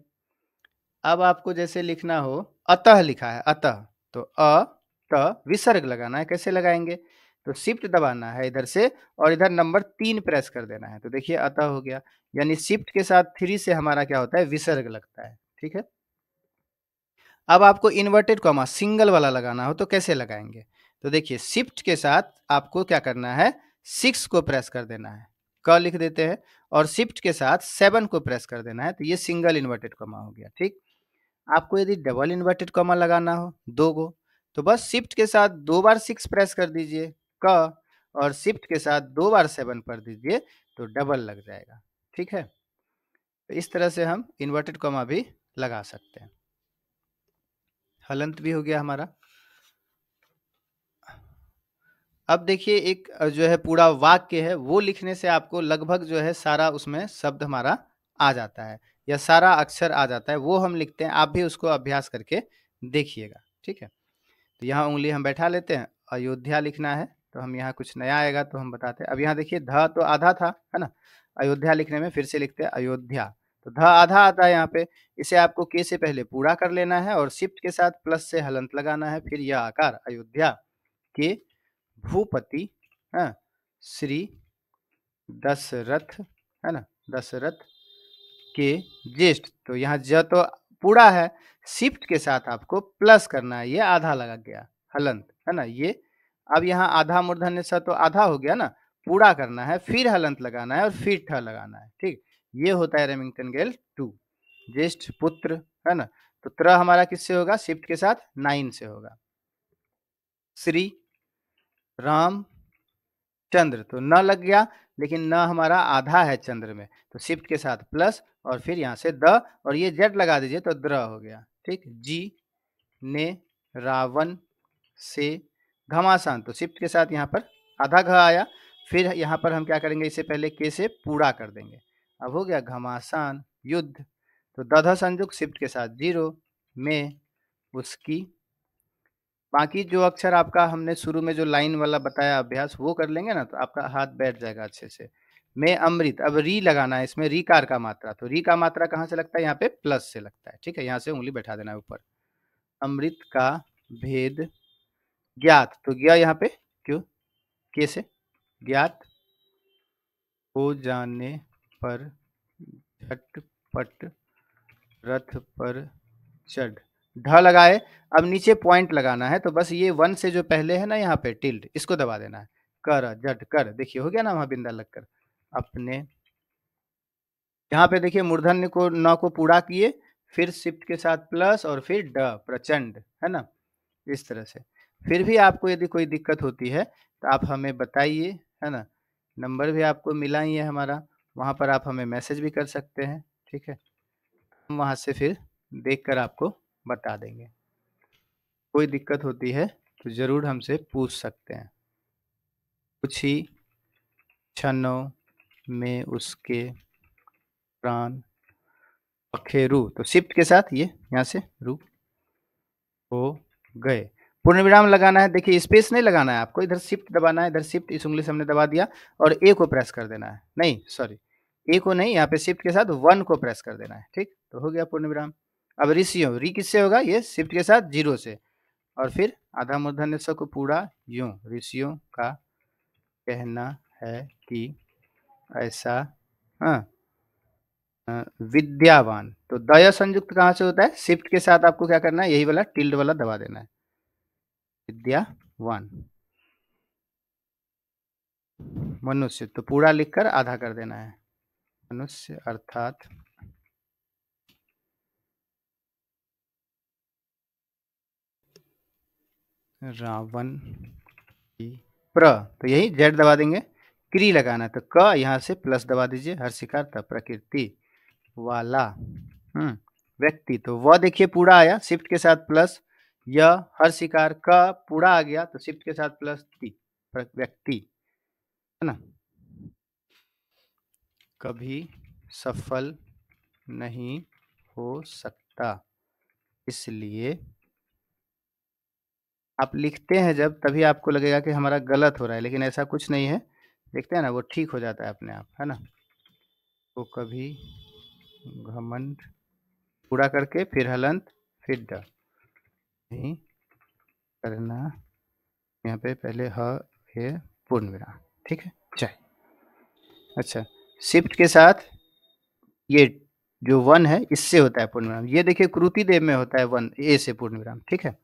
अब आपको जैसे लिखना हो अतः लिखा है अतः तो अ त विसर्ग लगाना है कैसे लगाएंगे तो शिफ्ट दबाना है इधर से और इधर नंबर तीन प्रेस कर देना है तो देखिए अतः हो गया यानी शिफ्ट के साथ थ्री से हमारा क्या होता है विसर्ग लगता है ठीक है अब आपको इन्वर्टेड कॉमा सिंगल वाला लगाना हो तो कैसे लगाएंगे तो देखिए शिफ्ट के साथ आपको क्या करना है सिक्स को प्रेस कर देना है क लिख देते हैं और शिफ्ट के साथ सेवन को प्रेस कर देना है तो ये सिंगल इन्वर्टेड कॉमा हो गया ठीक आपको यदि डबल इन्वर्टेड कॉमा लगाना हो दो गो तो बस शिफ्ट के साथ दो बार सिक्स प्रेस कर दीजिए क और शिफ्ट के साथ दो बार सेवन पर दीजिए तो डबल लग जाएगा ठीक है तो इस तरह से हम इन्वर्टेड कॉमा भी लगा सकते हैं हलंत भी हो गया हमारा अब देखिए एक जो है पूरा वाक्य है वो लिखने से आपको लगभग जो है सारा उसमें शब्द हमारा आ जाता है या सारा अक्षर आ जाता है वो हम लिखते हैं आप भी उसको अभ्यास करके देखिएगा ठीक है तो यहाँ उंगली हम बैठा लेते हैं अयोध्या लिखना है तो हम यहाँ कुछ नया आएगा तो हम बताते हैं अब यहाँ देखिए ध तो आधा था है ना अयोध्या लिखने में फिर से लिखते हैं अयोध्या तो ध आधा आता है यहाँ पे इसे आपको के से पहले पूरा कर लेना है और शिफ्ट के साथ प्लस से हलंत लगाना है फिर यह आकार अयोध्या के भूपति है हाँ, श्री दशरथ है ना दशरथ के जेस्ट तो यहाँ ज तो पूरा है शिफ्ट के साथ आपको प्लस करना है ये आधा लगा गया हलंत है ना ये अब यहाँ आधा मूर्धन्य स तो आधा हो गया ना पूरा करना है फिर हलंत लगाना है और फिर ठ लगाना है ठीक ये होता है रेमिंगटन गेल टू ज्येष्ठ पुत्र है ना तो त्र हमारा किससे होगा शिफ्ट के साथ नाइन से होगा श्री राम चंद्र तो न लग गया लेकिन न हमारा आधा है चंद्र में तो शिफ्ट के साथ प्लस और फिर यहाँ से द और ये जेड लगा दीजिए तो द्र हो गया ठीक जी ने रावण से घमासान तो शिफ्ट के साथ यहाँ पर आधा घ आया फिर यहाँ पर हम क्या करेंगे इससे पहले के से पूरा कर देंगे अब हो गया घमासान युद्ध तो दधा संयुक्त शिफ्ट के साथ जीरो में उसकी बाकी जो अक्षर आपका हमने शुरू में जो लाइन वाला बताया अभ्यास वो कर लेंगे ना तो आपका हाथ बैठ जाएगा अच्छे से में अमृत अब री लगाना है इसमें री कार का मात्रा तो री का मात्रा कहाँ से लगता है यहाँ पे प्लस से लगता है ठीक है यहाँ से उंगली बैठा देना है ऊपर अमृत का भेद ज्ञात तो गया यहाँ पे क्यों कैसे ज्ञात हो जाने पर झटपट रथ पर चढ़ ढ लगाए अब नीचे पॉइंट लगाना है तो बस ये वन से जो पहले है ना यहाँ पे टिल्ड इसको दबा देना है कर जट कर देखिए हो गया ना वहां बिंदा लगकर अपने यहाँ पे देखिए मूर्धन्य को न को पूरा किए फिर शिफ्ट के साथ प्लस और फिर ड प्रचंड है ना इस तरह से फिर भी आपको यदि कोई दिक्कत होती है तो आप हमें बताइए है ना नंबर भी आपको मिला ही है हमारा वहाँ पर आप हमें मैसेज भी कर सकते हैं ठीक है हम वहाँ से फिर देख कर आपको बता देंगे कोई दिक्कत होती है तो ज़रूर हमसे पूछ सकते हैं कुछ ही छनों में उसके प्राण पखेरु तो शिफ्ट के साथ ये यहाँ से रू हो गए पूर्ण विराम लगाना है देखिए स्पेस नहीं लगाना है आपको इधर शिफ्ट दबाना है इधर शिफ्ट इस उंगली से हमने दबा दिया और ए को प्रेस कर देना है नहीं सॉरी ए को नहीं यहाँ पे शिफ्ट के साथ वन को प्रेस कर देना है ठीक तो हो गया पूर्ण विराम अब ऋषियों री किससे होगा ये शिफ्ट के साथ जीरो से और फिर आधा मूर्धन्य को पूरा यूं ऋषियों का कहना है कि ऐसा हाँ विद्यावान तो दया संयुक्त कहां से होता है शिफ्ट के साथ आपको क्या करना है यही वाला टिल्ड वाला दबा देना है विद्यावान मनुष्य तो पूरा लिखकर आधा कर देना है मनुष्य अर्थात रावण प्र तो यही जेड दबा देंगे क्री लगाना तो क यहाँ से प्लस दबा दीजिए हर शिकार था प्रकृति वाला हम्म, व्यक्ति तो वह देखिए पूरा आया शिफ्ट के साथ प्लस य हर शिकार क पूरा आ गया तो शिफ्ट के साथ प्लस ती व्यक्ति है ना कभी सफल नहीं हो सकता इसलिए आप लिखते हैं जब तभी आपको लगेगा कि हमारा गलत हो रहा है लेकिन ऐसा कुछ नहीं है देखते हैं ना वो ठीक हो जाता है अपने आप है ना तो कभी घमंड पूरा करके फिर हलंत फिर ड करना यहाँ पे पहले ह ये पूर्ण विराम ठीक है चाहे अच्छा शिफ्ट के साथ ये जो वन है इससे होता है पूर्ण विराम ये देखिए कृति देव में होता है वन ए से पूर्ण विराम ठीक है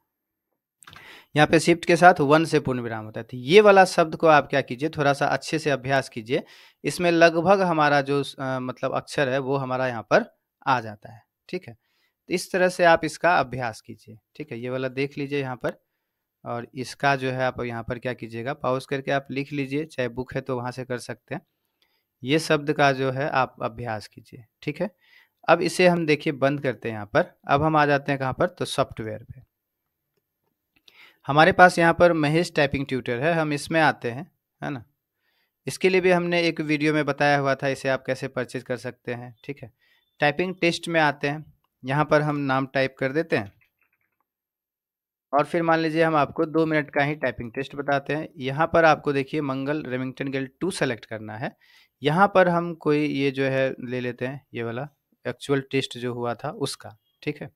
यहाँ पे शिफ्ट के साथ वन से पूर्ण विराम होता है तो ये वाला शब्द को आप क्या कीजिए थोड़ा सा अच्छे से अभ्यास कीजिए इसमें लगभग हमारा जो आ, मतलब अक्षर है वो हमारा यहाँ पर आ जाता है ठीक है तो इस तरह से आप इसका अभ्यास कीजिए ठीक है ये वाला देख लीजिए यहाँ पर और इसका जो है आप यहाँ पर क्या कीजिएगा पाउस करके आप लिख लीजिए चाहे बुक है तो वहाँ से कर सकते हैं ये शब्द का जो है आप अभ्यास कीजिए ठीक है अब इसे हम देखिए बंद करते हैं यहाँ पर अब हम आ जाते हैं कहाँ पर तो सॉफ्टवेयर पर हमारे पास यहाँ पर महेश टाइपिंग ट्यूटर है हम इसमें आते हैं है ना इसके लिए भी हमने एक वीडियो में बताया हुआ था इसे आप कैसे परचेज कर सकते हैं ठीक है टाइपिंग टेस्ट में आते हैं यहाँ पर हम नाम टाइप कर देते हैं और फिर मान लीजिए हम आपको दो मिनट का ही टाइपिंग टेस्ट बताते हैं यहाँ पर आपको देखिए Mangal Remington Gail two select करना है यहाँ पर हम कोई ये जो है ले लेते हैं ये वाला एक्चुअल टेस्ट जो हुआ था उसका ठीक है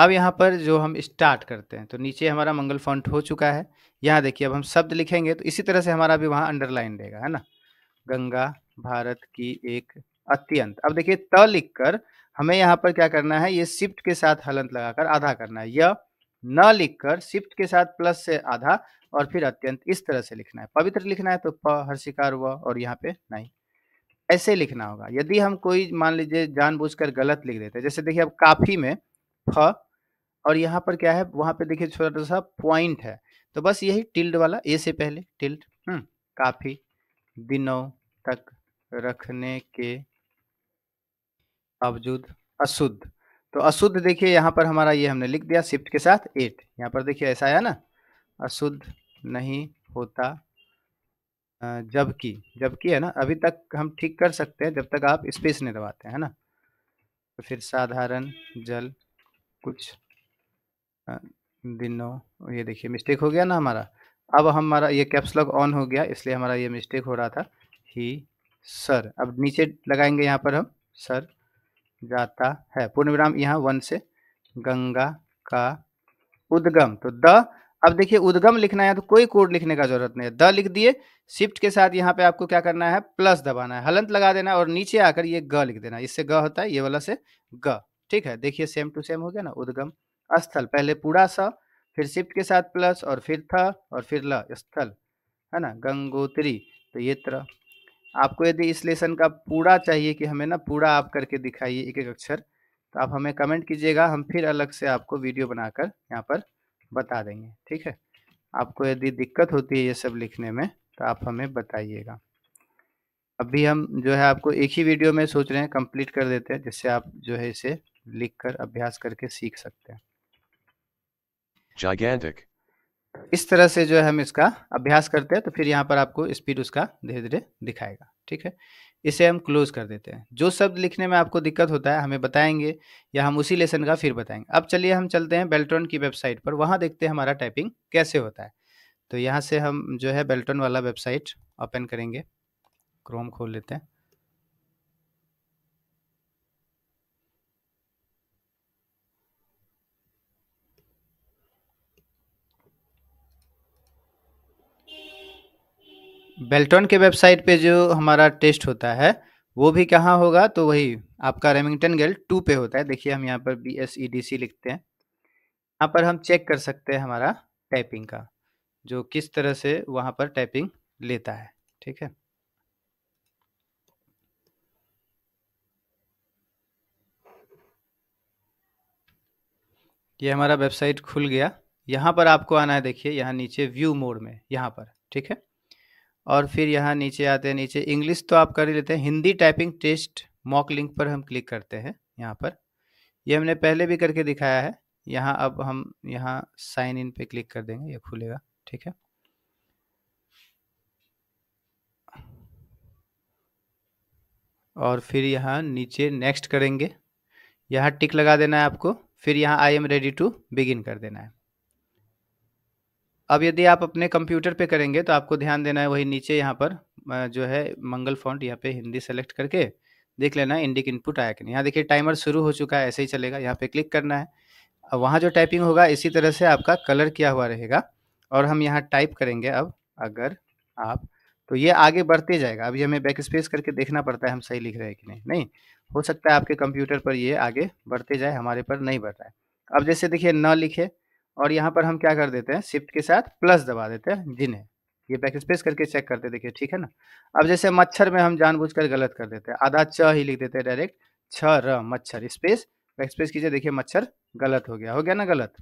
अब यहाँ पर जो हम स्टार्ट करते हैं तो नीचे हमारा मंगल फॉन्ट हो चुका है यहाँ देखिए अब हम शब्द लिखेंगे तो इसी तरह से हमारा भी वहाँ अंडरलाइन रहेगा है ना गंगा भारत की एक अत्यंत अब देखिए त लिख कर हमें यहाँ पर क्या करना है ये शिफ्ट के साथ हलंत लगाकर आधा करना है यह न लिख कर शिफ्ट के साथ प्लस से आधा और फिर अत्यंत इस तरह से लिखना है पवित्र लिखना है तो प हर शिकार व और यहाँ पे नहीं ऐसे लिखना होगा यदि हम कोई मान लीजिए जानबूझकर गलत लिख देते हैं जैसे देखिए अब काफी में फ और यहाँ पर क्या है वहां पे देखिए छोटा सा पॉइंट है तो बस यही टिल्ड वाला ए से पहले टिल्ड हम्म काफी दिनों तक रखने के बावजूद अशुद्ध तो अशुद्ध देखिए यहाँ पर हमारा ये हमने लिख दिया शिफ्ट के साथ एट यहाँ पर देखिए ऐसा आया ना अशुद्ध नहीं होता जबकि जबकि है ना अभी तक हम ठीक कर सकते हैं जब तक आप स्पेस नहीं दबाते हैं ना तो फिर साधारण जल कुछ दिनों ये देखिए मिस्टेक हो गया ना हमारा अब हमारा ये कैप्स लॉक ऑन हो गया इसलिए हमारा ये मिस्टेक हो रहा था ही सर अब नीचे लगाएंगे यहाँ पर हम सर जाता है पूर्ण विराम यहाँ वन से गंगा का उद्गम तो द अब देखिए उद्गम लिखना है तो कोई कोड लिखने का जरूरत नहीं है द लिख दिए शिफ्ट के साथ यहाँ पे आपको क्या करना है प्लस दबाना है हलंत लगा देना और नीचे आकर ये ग लिख देना इससे ग होता है ये वाला से ग ठीक है देखिए सेम टू सेम हो गया ना उद्गम स्थल पहले पूरा सा फिर शिफ्ट के साथ प्लस और फिर था और फिर ल स्थल है ना गंगोत्री तो ये तरह आपको यदि इस लेसन का पूरा चाहिए कि हमें ना पूरा आप करके दिखाइए एक एक अक्षर तो आप हमें कमेंट कीजिएगा हम फिर अलग से आपको वीडियो बनाकर यहाँ पर बता देंगे ठीक है आपको यदि दिक्कत होती है ये सब लिखने में तो आप हमें बताइएगा अभी हम जो है आपको एक ही वीडियो में सोच रहे हैं कंप्लीट कर देते हैं जिससे आप जो है इसे लिख कर अभ्यास करके सीख सकते हैं Gigantic. इस तरह से जो है हम इसका अभ्यास करते हैं तो फिर यहाँ पर आपको स्पीड उसका धीरे धीरे दिखाएगा ठीक है इसे हम क्लोज कर देते हैं जो शब्द लिखने में आपको दिक्कत होता है हमें बताएंगे या हम उसी लेसन का फिर बताएंगे अब चलिए हम चलते हैं बेल्ट्रॉन की वेबसाइट पर वहाँ देखते हैं हमारा टाइपिंग कैसे होता है तो यहाँ से हम जो है बेल्ट्रॉन वाला वेबसाइट ओपन करेंगे क्रोम खोल लेते हैं बेल्टन के वेबसाइट पे जो हमारा टेस्ट होता है वो भी कहाँ होगा तो वही आपका रेमिंगटन गेल टू पे होता है देखिए हम यहाँ पर B S E D C लिखते हैं यहाँ पर हम चेक कर सकते हैं हमारा टाइपिंग का जो किस तरह से वहाँ पर टाइपिंग लेता है ठीक है ये हमारा वेबसाइट खुल गया यहाँ पर आपको आना है देखिए यहाँ नीचे व्यू मोड में यहाँ पर ठीक है और फिर यहाँ नीचे आते हैं नीचे इंग्लिश तो आप कर ही लेते हैं Hindi typing test mock link पर हम क्लिक करते हैं यहाँ पर ये हमने पहले भी करके दिखाया है यहाँ अब हम यहाँ साइन इन पे क्लिक कर देंगे ये खुलेगा ठीक है और फिर यहाँ नीचे नेक्स्ट करेंगे यहाँ टिक लगा देना है आपको फिर यहाँ I am ready to begin कर देना है अब यदि आप अपने कंप्यूटर पे करेंगे तो आपको ध्यान देना है वही नीचे यहाँ पर जो है मंगल फॉन्ट यहाँ पे हिंदी सेलेक्ट करके देख लेना है इंडिक इनपुट आया कि नहीं यहाँ देखिए टाइमर शुरू हो चुका है ऐसे ही चलेगा यहाँ पे क्लिक करना है अब वहाँ जो टाइपिंग होगा इसी तरह से आपका कलर किया हुआ रहेगा और हम यहाँ टाइप करेंगे अब अगर आप तो ये आगे बढ़ते जाएगा अभी हमें बैक स्पेस करके देखना पड़ता है हम सही लिख रहे हैं कि नहीं नहीं हो सकता है आपके कंप्यूटर पर ये आगे बढ़ते जाए हमारे पर नहीं बढ़ रहा है अब जैसे देखिए न लिखे और यहाँ पर हम क्या कर देते हैं शिफ्ट के साथ प्लस दबा देते हैं जिन्हें ये बैक स्पेस करके चेक करते देखिए ठीक है ना अब जैसे मच्छर में हम जानबूझकर गलत कर देते हैं आधा छ ही लिख देते हैं डायरेक्ट छ र मच्छर स्पेस बैक स्पेस कीजिए देखिए मच्छर गलत हो गया हो गया ना गलत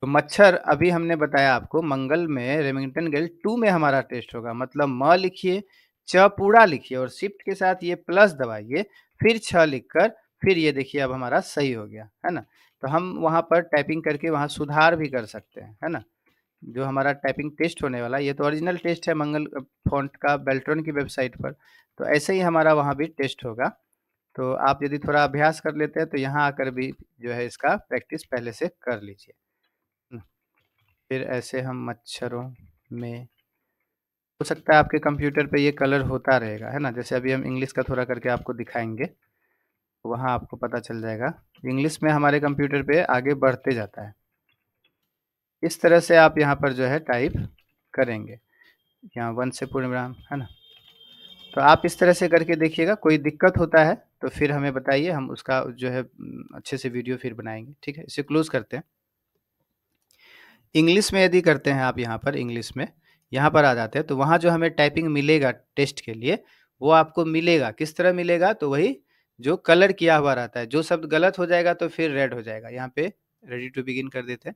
तो मच्छर अभी हमने बताया आपको मंगल में रेमिंगटन गेल टू में हमारा टेस्ट होगा मतलब म लिखिए च पूरा लिखिए और शिफ्ट के साथ ये प्लस दबाइए फिर छ लिखकर फिर ये देखिए अब हमारा सही हो गया है ना तो हम वहाँ पर टाइपिंग करके वहाँ सुधार भी कर सकते हैं है ना जो हमारा टाइपिंग टेस्ट होने वाला ये तो ओरिजिनल टेस्ट है मंगल फॉन्ट का बेल्ट्रॉन की वेबसाइट पर तो ऐसे ही हमारा वहाँ भी टेस्ट होगा तो आप यदि थोड़ा अभ्यास कर लेते हैं तो यहाँ आकर भी जो है इसका प्रैक्टिस पहले से कर लीजिए फिर ऐसे हम मच्छरों में हो सकता है आपके कंप्यूटर पे ये कलर होता रहेगा है ना जैसे अभी हम इंग्लिश का थोड़ा करके आपको दिखाएंगे तो वहाँ आपको पता चल जाएगा इंग्लिश में हमारे कंप्यूटर पे आगे बढ़ते जाता है इस तरह से आप यहाँ पर जो है टाइप करेंगे यहाँ वन से पूर्ण विराम है ना तो आप इस तरह से करके देखिएगा कोई दिक्कत होता है तो फिर हमें बताइए हम उसका जो है अच्छे से वीडियो फिर बनाएंगे ठीक है इसे क्लोज करते हैं इंग्लिश में यदि करते हैं आप यहाँ पर इंग्लिश में यहाँ पर आ जाते हैं तो वहाँ जो हमें टाइपिंग मिलेगा टेस्ट के लिए वो आपको मिलेगा किस तरह मिलेगा तो वही जो कलर किया हुआ रहता है जो शब्द गलत हो जाएगा तो फिर रेड हो जाएगा यहाँ पे रेडी टू बिगिन कर देते हैं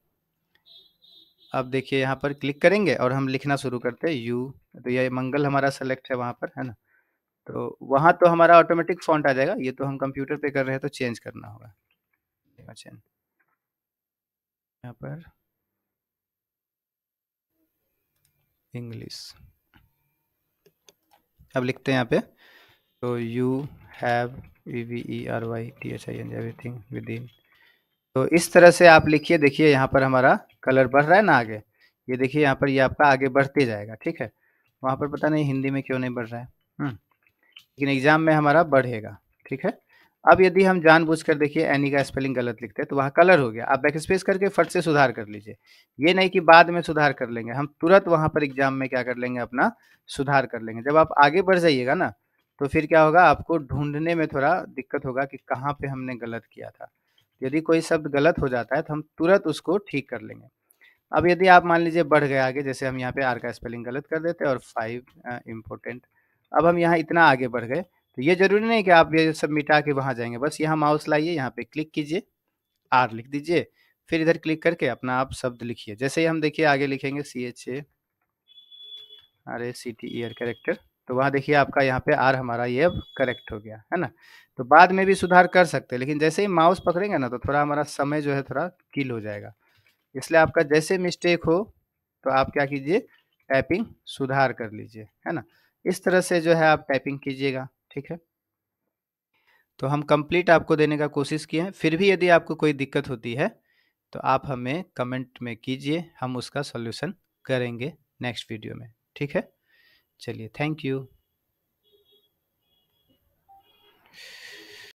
अब देखिए यहाँ पर क्लिक करेंगे और हम लिखना शुरू करते हैं यू तो ये मंगल हमारा सेलेक्ट है वहाँ पर है ना तो वहाँ तो हमारा ऑटोमेटिक फॉन्ट आ जाएगा ये तो हम कंप्यूटर पे कर रहे हैं तो चेंज करना होगा चेंज यहाँ पर इंग्लिश अब लिखते हैं यहाँ पे तो you have V V E R Y T H I N everything within तो इस तरह से आप लिखिए देखिए यहाँ पर हमारा कलर बढ़ रहा है ना आगे ये देखिए यहाँ पर ये आपका आगे बढ़ते जाएगा ठीक है वहाँ पर पता नहीं हिंदी में क्यों नहीं बढ़ रहा है हम्म, लेकिन एग्ज़ाम में हमारा बढ़ेगा ठीक है अब यदि हम जानबूझकर देखिए एनी का स्पेलिंग गलत लिखते हैं तो वहाँ कलर हो गया आप बैक स्पेस करके फट से सुधार कर लीजिए ये नहीं कि बाद में सुधार कर लेंगे हम तुरंत वहाँ पर एग्जाम में क्या कर लेंगे अपना सुधार कर लेंगे जब आप आगे बढ़ जाइएगा ना तो फिर क्या होगा आपको ढूंढने में थोड़ा दिक्कत होगा कि कहाँ पर हमने गलत किया था यदि कोई शब्द गलत हो जाता है तो हम तुरंत उसको ठीक कर लेंगे अब यदि आप मान लीजिए बढ़ गए आगे जैसे हम यहाँ पे आर का स्पेलिंग गलत कर देते हैं और फाइव इम्पोर्टेंट अब हम यहाँ इतना आगे बढ़ गए तो ये जरूरी नहीं कि आप ये सब मिटा के वहाँ जाएंगे बस यहाँ माउस लाइए यहाँ पे क्लिक कीजिए आर लिख दीजिए फिर इधर क्लिक करके अपना आप शब्द लिखिए जैसे ही हम देखिए आगे लिखेंगे C H A R A C T E R character तो वहाँ देखिए आपका यहाँ पे आर हमारा ये अब करेक्ट हो गया है ना तो बाद में भी सुधार कर सकते हैं लेकिन जैसे ही माउस पकड़ेंगे ना तो थोड़ा हमारा समय जो है थोड़ा किल हो जाएगा इसलिए आपका जैसे मिस्टेक हो तो आप क्या कीजिए टाइपिंग सुधार कर लीजिए है ना इस तरह से जो है आप टाइपिंग कीजिएगा ठीक है तो हम कंप्लीट आपको देने का कोशिश किए हैं फिर भी यदि आपको कोई दिक्कत होती है तो आप हमें कमेंट में कीजिए हम उसका सॉल्यूशन करेंगे नेक्स्ट वीडियो में ठीक है चलिए थैंक यू